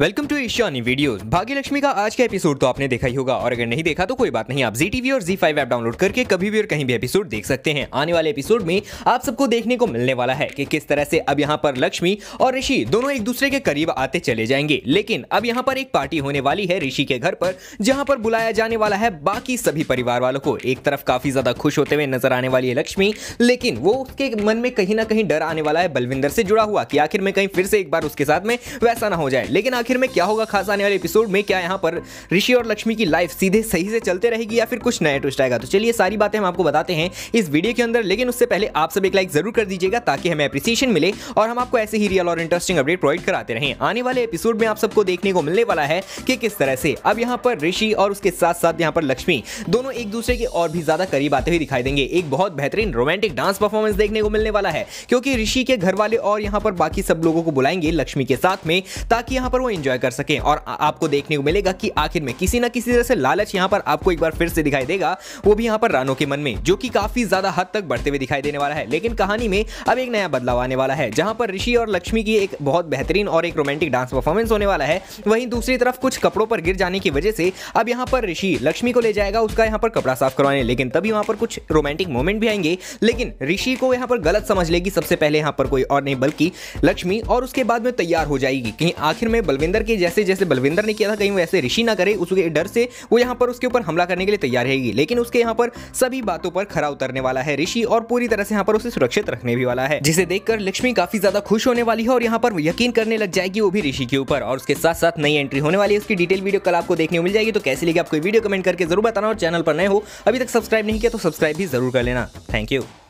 welcome to Ishani videos भाग्य लक्ष्मी का आज का एपिसोड तो आपने देखा ही होगा और अगर नहीं देखा तो कोई बात नहीं आप जी टीवी और जी फाइव ऐप डाउनलोड करके कभी भी और कहीं भी एपिसोड देख सकते हैं आने वाले एपिसोड में आप सबको देखने को मिलने वाला है कि किस तरह से अब यहाँ पर लक्ष्मी और ऋषि दोनों एक दूसरे के करीब आते चले जाएंगे लेकिन अब यहाँ पर एक पार्टी होने वाली है ऋषि के घर पर जहाँ पर बुलाया जाने वाला है बाकी सभी परिवार वालों को एक तरफ काफी ज्यादा खुश होते हुए नजर आने वाली है लक्ष्मी लेकिन वो उसके मन में कहीं ना कहीं डर आने वाला है बलविंदर से जुड़ा हुआ कि आखिर में कहीं फिर से एक बार उसके साथ में वैसा ना हो जाए लेकिन आखिर में क्या होगा खास आने वाले एपिसोड में क्या यहाँ पर ऋषि और लक्ष्मी की लाइफ सीधे सही से चलते रहेगी या फिर कुछ नया ट्विस्ट आएगा तो चलिए सारी बातें हम आपको बताते हैं इस वीडियो के अंदर लेकिन उससे पहले आप सब एक लाइक जरूर कर दीजिएगा ताकि हमें अप्रिसिएशन मिले और हम आपको ऐसे ही रियल और इंटरेस्टिंग अपडेट प्रोवाइड कराते रहे आने वाले एपिसोड में आप सबको देखने को मिलने वाला है कि किस तरह से अब यहाँ पर ऋषि और उसके साथ साथ यहाँ पर लक्ष्मी दोनों एक दूसरे के और भी ज्यादा करीब आते हुए दिखाई देंगे एक बहुत बेहतरीन रोमांटिक डांस परफॉर्मेंस देखने को मिलने वाला है क्योंकि ऋषि के घर वाले और यहाँ पर बाकी सब लोगों को बुलाएंगे लक्ष्मी के साथ में ताकि यहाँ पर वो इंजॉय कर सकें और आपको देखने को मिलेगा कि आखिर में किसी ना किसी तरह से लालच यहाँ पर आपको एक बार फिर से दिखाई देगा वो भी यहाँ पर रानो के मन में जो कि काफी ज्यादा हद तक बढ़ते हुए दिखाई देने वाला है लेकिन कहानी में अब एक नया बदलाव आने वाला है जहां पर ऋषि और लक्ष्मी की एक बहुत बेहतरीन और एक रोमांटिक डांस परफॉर्मेंस होने वाला है वहीं दूसरी तरफ कुछ कपड़ों पर गिर जाने की वजह से अब यहाँ पर ऋषि लक्ष्मी को ले जाएगा उसका यहाँ पर कपड़ा साफ करवाने लेकिन तभी वहां पर कुछ रोमांटिक मोमेंट भी आएंगे लेकिन ऋषि को यहाँ पर गलत समझ लेगी सबसे पहले यहाँ पर कोई और नहीं बल्कि लक्ष्मी और उसके बाद में तैयार हो जाएगी कहीं आखिर में बलवे बलविंदर के जैसे जैसे बलविंदर ने किया था कहीं वैसे ऋषि ना करे उसके डर से वो यहाँ पर उसके ऊपर हमला करने के लिए तैयार रहेगी लेकिन उसके यहाँ पर सभी बातों पर खरा उतरने वाला है ऋषि और पूरी तरह से यहाँ पर उसे सुरक्षित रखने भी वाला है जिसे देखकर लक्ष्मी काफी ज्यादा खुश होने वाली है और यहाँ पर यकीन करने लग जाएगी वो भी ऋषि के ऊपर और उसके साथ साथ नई एंट्री होने वाली है उसकी डिटेल वीडियो कल आपको देखने को मिल जाएगी तो कैसे लगी आपको वीडियो कमेंट करके जरूर बताना और चैनल पर नए हो अभी तक सब्सक्राइब नहीं किया तो सब्सक्राइब भी जरूर कर लेना थैंक यू